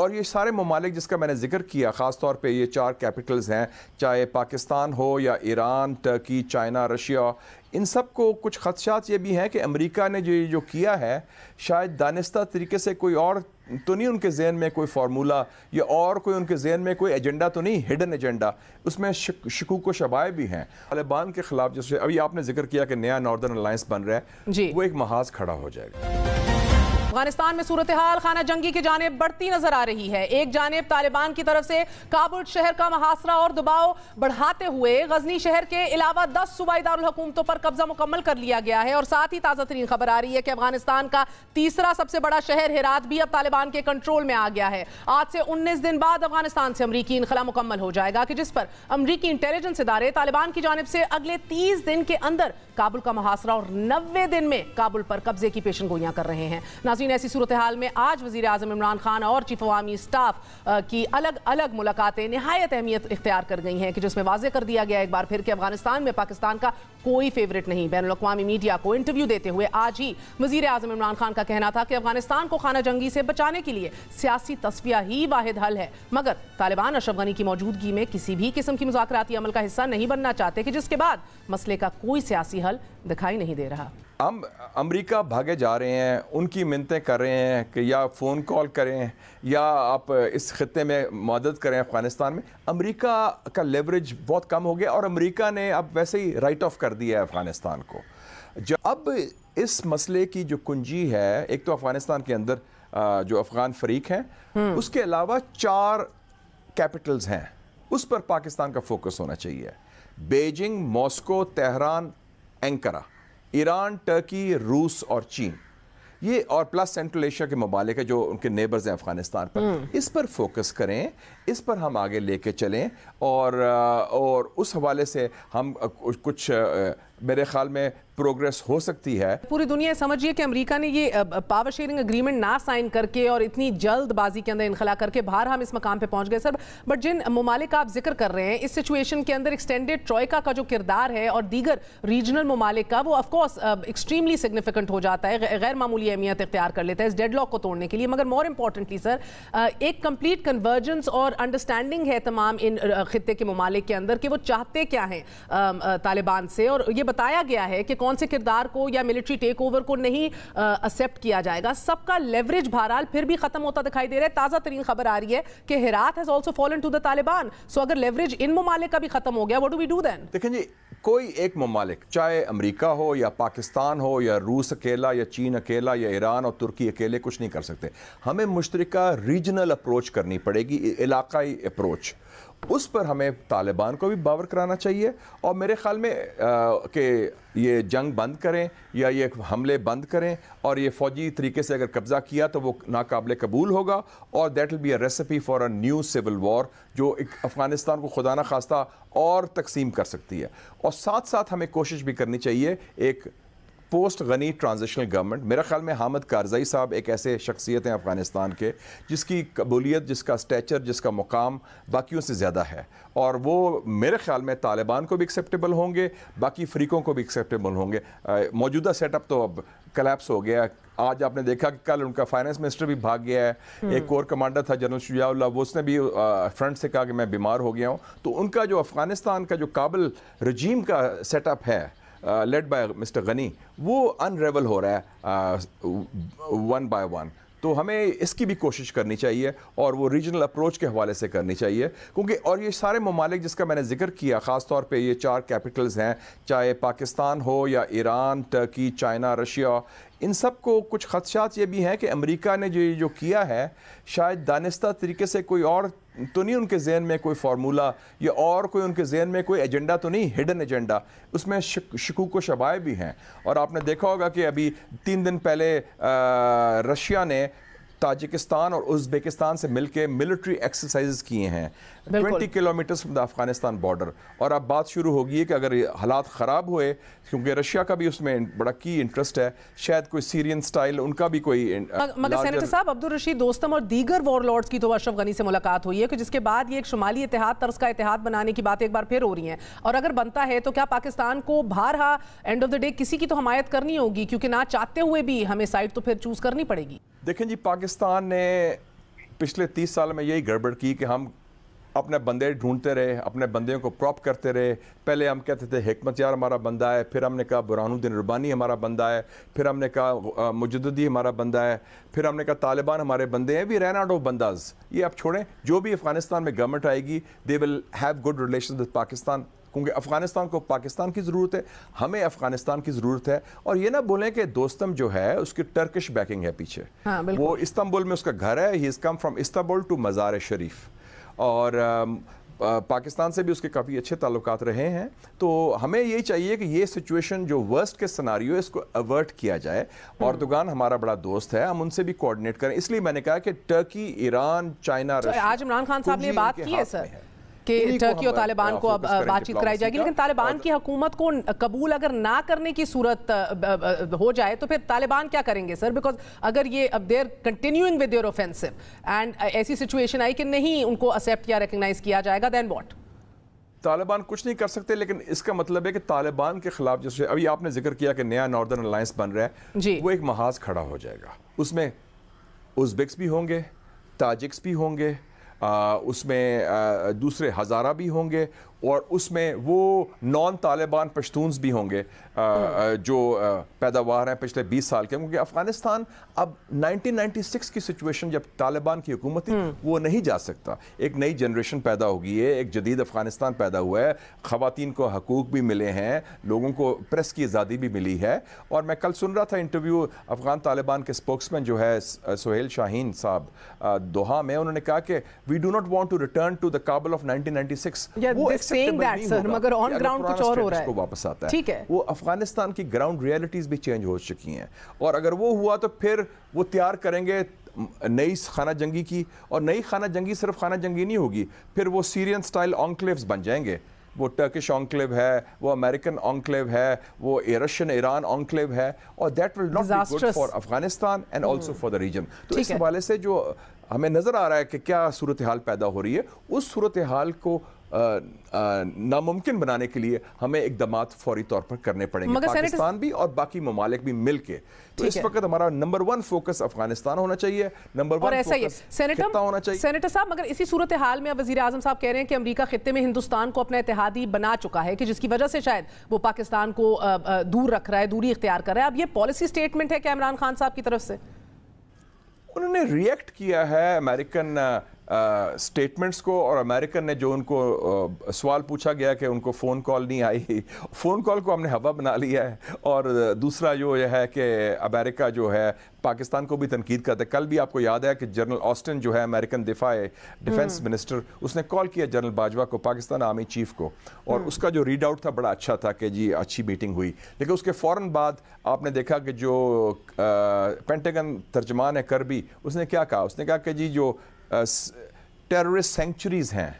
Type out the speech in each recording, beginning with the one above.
और ये सारे ममालिक जिसका मैंने जिक्र किया ख़ास तौर पर ये चार कैपिटल्स हैं चाहे पाकिस्तान हो या ईरान टर्की चाइना रशिया इन सब को कुछ खदशात ये भी हैं कि अमरीका ने जो ये जो किया है शायद दानिस्ता तरीके से कोई और तो नहीं उनके जहन में कोई फार्मूला या और कोई उनके जहन में कोई एजेंडा तो नहीं हिडन एजेंडा उसमें शक, शकूक व शबाए भी हैं तालिबान के ख़िलाफ़ जैसे अभी आपने जिक्र किया कि नया नॉर्दर्न अलाइंस बन रहा है वो एक महाज खड़ा हो जाएगा अफगानिस्तान में सूरत हाल खाना जंगी की जानब बढ़ती नजर आ रही है एक जानब तालिबान की तरफ से काबुल शहर का महासरा और दबाव बढ़ाते हुए गजनी शहर के अलावा दस सूबाई दारकूमतों पर कब्जा मुकम्मल कर लिया गया है और साथ ही ताज़ा तरीन खबर आ रही है कि अफगानिस्तान का तीसरा सबसे बड़ा शहर हिरात भी अब तालिबान के कंट्रोल में आ गया है आज से उन्नीस दिन बाद अफगानिस्तान से अमरीकी इनखला मुकम्मल हो जाएगा कि जिस पर अमरीकी इंटेलिजेंस इदारे तालिबान की जानब से अगले तीस दिन के अंदर काबुल का मुहासरा और नब्बे दिन में काबुल पर कब्जे की पेशन गोयां कर रहे हैं नाजीन ऐसी सूरत हाल में आज वजी अजम इमरान खान और चीफ अवामी स्टाफ की अलग अलग मुलाकातें नहायत अहमियत इख्तियार कर गई हैं कि जिसमें वाजह कर दिया गया एक बार फिर कि अफगानिस्तान में पाकिस्तान का कोई फेवरेट नहीं बैन अवी मीडिया को इंटरव्यू देते हुए आज ही वजीर अजम इमरान खान का कहना था कि अफगानिस्तान को खाना जंगी से बचाने के लिए सियासी तस्वीर ही वाहिद हल है मगर तालिबान अशरफ गनी की मौजूदगी में किसी भी किस्म की मुजाकराती अमल का हिस्सा नहीं बनना चाहते कि जिसके बाद मसले का कोई सियासी हल दिखाई नहीं दे रहा हम अमेरिका भागे जा रहे हैं उनकी मिनतें कर रहे हैं कि या फ़ोन कॉल करें या आप इस ख़त्े में मदद करें अफ़गानिस्तान में अमेरिका का लेवरेज बहुत कम हो गया और अमेरिका ने अब वैसे ही राइट ऑफ कर दिया है अफ़गानिस्तान को जब अब इस मसले की जो कुंजी है एक तो अफ़गानिस्तान के अंदर जो अफ़गान फरीक हैं हम्म। उसके अलावा चार कैपिटल्स हैं उस पर पाकिस्तान का फोकस होना चाहिए Beijing Moscow Tehran Ankara Iran Turkey रूस और चीन ये और प्लस सेंट्रल एशिया के ममालिक है जो उनके नेबर्स हैं अफगानिस्तान पर हम्म। इस पर फोकस करें इस पर हम आगे लेके चलें और और उस हवाले से हम कुछ, कुछ मेरे ख्याल में प्रोग्रेस हो सकती है पूरी दुनिया समझिए कि अमेरिका ने ये पावर शेयरिंग अग्रीमेंट ना साइन करके और इतनी जल्दबाजी के अंदर इनखला करके बाहर हम इस मकाम पे पहुंच गए सर बट जिन ममालिक आप जिक्र कर रहे हैं इस सिचुएशन के अंदर एक्सटेंडेड ट्रॉयका का जो किरदार है और दीगर रीजनल ममालिक का वो ऑफकोर्स एक्सट्रीमली सिग्निफिकेंट हो जाता है गैर मामूली अहमियत इख्तियार कर लेता है इस डेड को तोड़ने के लिए मगर मोर इम्पॉर्टेंटली सर एक कंप्लीट कन्वर्जेंस और अंडरस्टैंडिंग है तमाम इन खत्े के ममालिक के अंदर कि वो चाहते क्या हैं तालिबान से और ये बताया गया है कि कौन से किरदार को या मिलिट्री टेक ओवर को नहीं एक्सेप्ट किया जाएगा सबका लेवरेज बहरहाल फिर भी खत्म होता दिखाई दे रहा है ताज़ा तरीन खबर आ रही है कि Herat has also fallen to the Taliban so अगर लेवरेज इन ममालिक का भी खत्म हो गया what do we do then देखें जी कोई एक ममालिक चाहे अमरीका हो या पाकिस्तान हो या रूस अकेला या चीन अकेला या ईरान और तुर्की अकेले कुछ नहीं कर सकते हमें मुश्तरक रीजनल अप्रोच करनी पड़ेगी इलाकाई अप्रोच उस पर हमें तालिबान को भी बावर कराना चाहिए और मेरे ख्याल में कि ये जंग बंद करें या ये हमले बंद करें और ये फौजी तरीके से अगर कब्ज़ा किया तो वो नाकबले कबूल होगा और that will be a recipe for a new civil war जो एक अफ़गानिस्तान को खुदा न खास्ता और तकसीम कर सकती है और साथ साथ हमें कोशिश भी करनी चाहिए एक पोस्ट गनी ट्रांजिशनल गवर्नमेंट मेरा ख्याल में हामद कारजई साहब एक ऐसे शख्सियत हैं अफ़गानिस्तान के जिसकी कबूलीत जिसका स्टैचर जिसका मुकाम बाकियों से ज़्यादा है और वो मेरे ख्याल में तालिबान को भी एक्सेप्टेबल होंगे बाकी फरीकों को भी एक्सेप्टेबल होंगे मौजूदा सेटअप तो अब कलेप्स हो गया आज आपने देखा कि कल उनका फाइनेंस मिनिस्टर भी भाग गया है हम्म। एक कोर कमांडर था जनरल शुजाउल्ला वो उसने भी फ्रंट से कहा कि मैं बीमार हो गया हूँ तो उनका जो अफ़गानिस्तान का जो काबिल रजीम का सेटअप है लेड बाय मिस्टर गनी वो अनरेवल हो रहा है वन बाय वन तो हमें इसकी भी कोशिश करनी चाहिए और वो रीजनल अप्रोच के हवाले से करनी चाहिए क्योंकि और ये सारे ममालिक जिसका मैंने जिक्र किया ख़ास तौर पे ये चार कैपिटल्स हैं चाहे पाकिस्तान हो या ईरान टर्की चाइना रशिया इन सब को कुछ खदशात ये भी हैं कि अमेरिका ने जो ये जो किया है शायद दानिस्ता तरीके से कोई और तो नहीं उनके जहन में कोई फार्मूला या और कोई उनके जहन में कोई एजेंडा तो नहीं हिडन एजेंडा उसमें शकूक व शबाए भी हैं और आपने देखा होगा कि अभी तीन दिन पहले रशिया ने ताजिकिस्तान और उज्बेकिस्तान से मिलकर मिलिट्री एक्सरसाइज किए हैं twenty kilometre from the Afghanistan border और अब बात शुरू होगी कि अगर हालात ख़राब हुए क्योंकि रशिया का भी उसमें बड़ा की इंटरेस्ट है शायद कोई सीरियन स्टाइल उनका भी कोई मगर सेनेटर साहब अब्दुल रशीद दोस्तम और दीगर वॉर वॉरलॉर्ड्स की तो अशरफ गनी से मुलाकात हुई है कि जिसके बाद ये एक शुमाली इतिहाद तर्ज का इतिहाद बनाने की बात एक बार फिर हो रही है और अगर बनता है तो क्या पाकिस्तान को बाहर एंड ऑफ द डे किसी की तो हमायत करनी होगी क्योंकि ना चाहते हुए भी हमें साइड तो फिर चूज़ करनी पड़ेगी देखें जी पाकिस्तान ने पिछले तीस साल में यही गड़बड़ की कि हम अपने बंदे ढूंढते रहे अपने बंदे को प्रॉप करते रहे पहले हम कहते थे हमत यार हमारा बंदा है फिर हमने कहा बुरानुद्दीन रुबानी हमारा बंदा है फिर हमने कहा मुजदुद्दी हमारा बंदा है फिर हमने कहा तालिबान हमारे बंदे हैं वी रैन आउट ऑफ बंदाज ये आप छोड़ें जो भी अफ़गानिस्तान में गवर्नमेंट आएगी they will have good relation with Pakistan क्योंकि अफ़गानिस्तान को पाकिस्तान की ज़रूरत है हमें अफ़गानिस्तान की ज़रूरत है और ये ना बोलें कि दोस्तम जो है उसकी टर्किश बैकिंग है पीछे हाँ, वो इस्तांबुल में उसका घर है he is come from Istanbul to Mazar Sharif और पाकिस्तान से भी उसके काफ़ी अच्छे ताल्लुक रहे हैं तो हमें यही चाहिए कि ये सिचुएशन जो वर्स्ट के सनारियो इसको अवर्ट किया जाए और हम्म। दुकान हमारा बड़ा दोस्त है हम उनसे भी कोऑर्डिनेट करें इसलिए मैंने कहा कि टर्की ईरान चाइना आज इमरान खान साहब ने बात की है सर कि टर्की और तालिबान को अब बातचीत कराई जाएगी लेकिन तालिबान की हुकूमत को कबूल अगर ना करने की सूरत हो जाए तो फिर तालिबान क्या करेंगे सर बिकॉज अगर ये अब they're continuing with your offensive and ऐसी सिचुएशन आई कि नहीं उनको एक्सेप्ट या रिकग्नाइज किया जाएगा देन वॉट तालिबान कुछ नहीं कर सकते लेकिन इसका मतलब है कि तालिबान के खिलाफ जैसे अभी आपने जिक्र किया कि नया नॉर्दर्न अलायंस बन रहा है वो एक महाज खड़ा हो जाएगा उसमें उज्बेक्स भी होंगे ताजिक्स भी होंगे उसमें दूसरे हज़ारा भी होंगे और उसमें वो नॉन तालिबान पश्तूनस भी होंगे जो पैदावार हैं पिछले 20 साल के क्योंकि अफगानिस्तान अब 1996 की सिचुएशन जब तालिबान की हुकूमत थी हम्म। वो नहीं जा सकता एक नई जनरेशन पैदा होगी है एक जदीद अफगानिस्तान पैदा हुआ है ख़वान को हकूक भी मिले हैं लोगों को प्रेस की आज़ादी भी मिली है और मैं कल सुन रहा था इंटरव्यू अफगान तालिबान के स्पोक्समैन जो है सोहेल शाहीन साहब दोहा में उन्होंने कहा कि we do not want to return to the Kabul of nineteen ninety six saying that sir मगर ऑन ग्राउंड कुछ और हो रहा है वापस आता है ठीक है वो अफगानिस्तान की ग्राउंड रियलिटीज भी चेंज हो चुकी हैं और अगर वो हुआ तो फिर वो तैयार करेंगे नई खाना जंगी की और नई खाना जंगी सिर्फ खाना जंगी नहीं होगी फिर वो सीरियन स्टाइल ऑनक्लेव्स बन जाएंगे वो टर्किश ऑनक्लेव है वो अमेरिकन ऑनक्लेव है वो रशियन ईरान ऑनक्लेव है और that will not be good for Afghanistan and also for the region तो इस हवाले से जो हमें नज़र आ रहा है कि क्या सूरत हाल पैदा हो रही है उस सूरत हाल को नामुमकिन बनाने के लिए हमें इकदाम फौरी तौर पर करने पड़ेंगे पाकिस्तान भी और बाकी ममालिक भी मिल के तो इस वक्त हमारा नंबर वन फोकस अफगानिस्तान होना चाहिए नंबर वन ऐसा ही सेनेटर होना चाहिए सेनेटर साहब मगर इसी सूरत हाल में वजी आजम साहब कह रहे हैं कि अमरीका खत्े में हिंदुस्तान को अपना इतिहादी बना चुका है कि जिसकी वजह से शायद वो पाकिस्तान को दूर रख रहा है दूरी इख्तियार कर रहा है अब ये पॉलिसी स्टेटमेंट है क्या इमरान खान साहब की तरफ से उन्होंने रिएक्ट किया है अमेरिकन स्टेटमेंट्स को और अमेरिकन ने जो उनको आ, सवाल पूछा गया कि उनको फ़ोन कॉल नहीं आई फ़ोन कॉल को हमने हवा बना लिया है और दूसरा जो यह है कि अमेरिका जो है पाकिस्तान को भी तनकीद करते कल भी आपको याद है कि जनरल ऑस्टिन जो है अमेरिकन दिफा डिफेंस हम्म। मिनिस्टर उसने कॉल किया जनरल बाजवा को पाकिस्तान आर्मी चीफ को और हम्म। उसका जो रीड आउट था बड़ा अच्छा था कि जी अच्छी मीटिंग हुई लेकिन उसके फ़ौर बाद आपने देखा कि जो पेंटेगन तर्जमान है करबी उसने क्या कहा उसने कहा कि जी जो टेररिस्ट सेंचुरीज़ हैं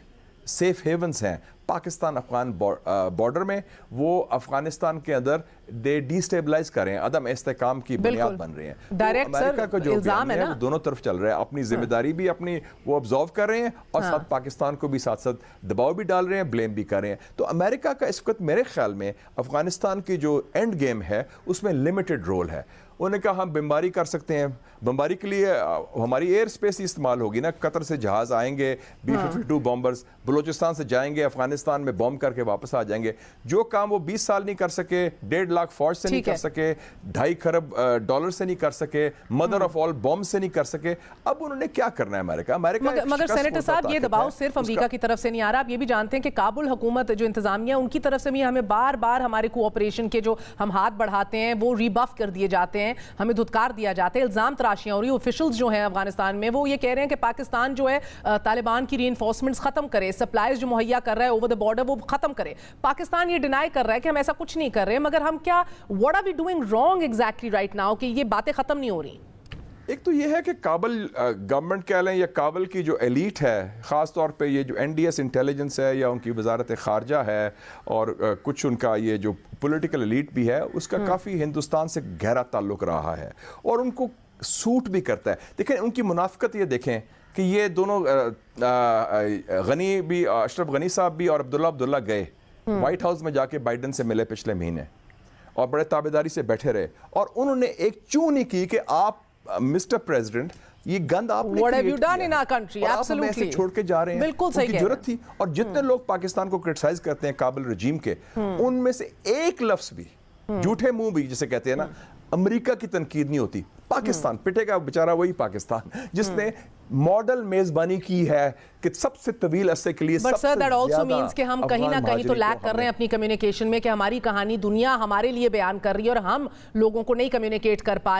सेफ़ हेवंस हैं पाकिस्तान अफगान बॉर्डर में वो अफगानिस्तान के अंदर दे डिस्टेबलाइज कर रहे हैं अदम इस्तेकाम की बुनियाद बन रही है डायरेक्ट तो अमेरिका का जो इल्जाम है, है वो दोनों तरफ चल रहा है अपनी हाँ। जिम्मेदारी भी अपनी वो ऑब्जॉर्व कर रहे हैं और हाँ। साथ पाकिस्तान को भी साथ साथ दबाव भी डाल रहे हैं ब्लेम भी कर रहे हैं तो अमेरिका का इस वक्त मेरे ख्याल में अफगानिस्तान की जो एंड गेम है उसमें लिमिटेड रोल है उन्हें कहा हम बीमारी कर सकते हैं बम्बारी के लिए हमारी एयर स्पेस ही इस्तेमाल होगी ना कतर से जहाज़ आएंगे B fifty two bombers Balochistan से जाएंगे अफगानिस्तान में बॉम्ब करके वापस आ जाएंगे जो काम वो बीस साल नहीं कर सके डेढ़ लाख फौज से नहीं कर सके ढाई खरब डॉलर से नहीं कर सके मदर ऑफ ऑल बॉम्ब से नहीं कर सके अब उन्होंने क्या करना है अमेरिका अमेरिका मगर, सेनेटर साहब ये दबाव सिर्फ अमेरिका की तरफ से नहीं आ रहा आप ये भी जानते हैं कि काबुल हुकूमत जो इंतजामिया उनकी तरफ से भी हमें बार बार हमारे कोऑपरेशन के जो हम हाथ बढ़ाते हैं वो रिबफ कर दिए जाते हैं हमें धुतकार दिया जाता है इल्ज़ाम तलाशियां हो रही ऑफिशल्स जो हैं अफगानिस्तान में वो ये कह रहे हैं कि पाकिस्तान जो है तालिबान की री ख़त्म करे सप्लाईज जो मुहैया कर रहा है ओवर द बॉर्डर वो ख़त्म करे पाकिस्तान ये डिनाई कर रहा है कि हम ऐसा कुछ नहीं कर रहे मगर हम क्या what are we doing wrong exactly right now कि ये बातें ख़त्म नहीं हो रही एक तो यह है कि काबल गवर्नमेंट कह लें या काबल की जो एलीट है ख़ास तौर पे ये जो एनडीएस इंटेलिजेंस है या उनकी वजारत ख़ारजा है और कुछ उनका ये जो पॉलिटिकल एलीट भी है उसका हम्म। काफ़ी हिंदुस्तान से गहरा ताल्लुक़ रहा है और उनको सूट भी करता है देखें उनकी मुनाफ्त ये देखें कि ये दोनों गनी भी अशरफ गनी साहब भी और अब्दुल्ला अब्दुल्ला गए वाइट हम्म। हाउस में जाके बाइडन से मिले पिछले महीने और बड़े ताबेदारी से बैठे रहे और उन्होंने एक चू नहीं की कि आप मिस्टर प्रेसिडेंट ये गंद आपने छोड़ के जा रहे हैं बिल्कुल सही जरूरत थी और जितने हम्म। लोग पाकिस्तान को क्रिटिसाइज करते हैं काबिल रजीम के हम्म। उनमें से एक लफ्स भी झूठे मुंह भी जिसे कहते हैं ना अमेरिका की तनकीद नहीं होती पाकिस्तान हम्म। पिटेगा बेचारा वही पाकिस्तान हम्म। जिसने मॉडल मेजबानी की है कि सबसे तवील अरसे के लिए But कि हम कहीं ना कहीं तो लैक कर रहे हैं अपनी कम्युनिकेशन में कि हमारी कहानी दुनिया हमारे लिए बयान कर रही है और हम लोगों को नहीं कम्युनिकेट कर पा रहे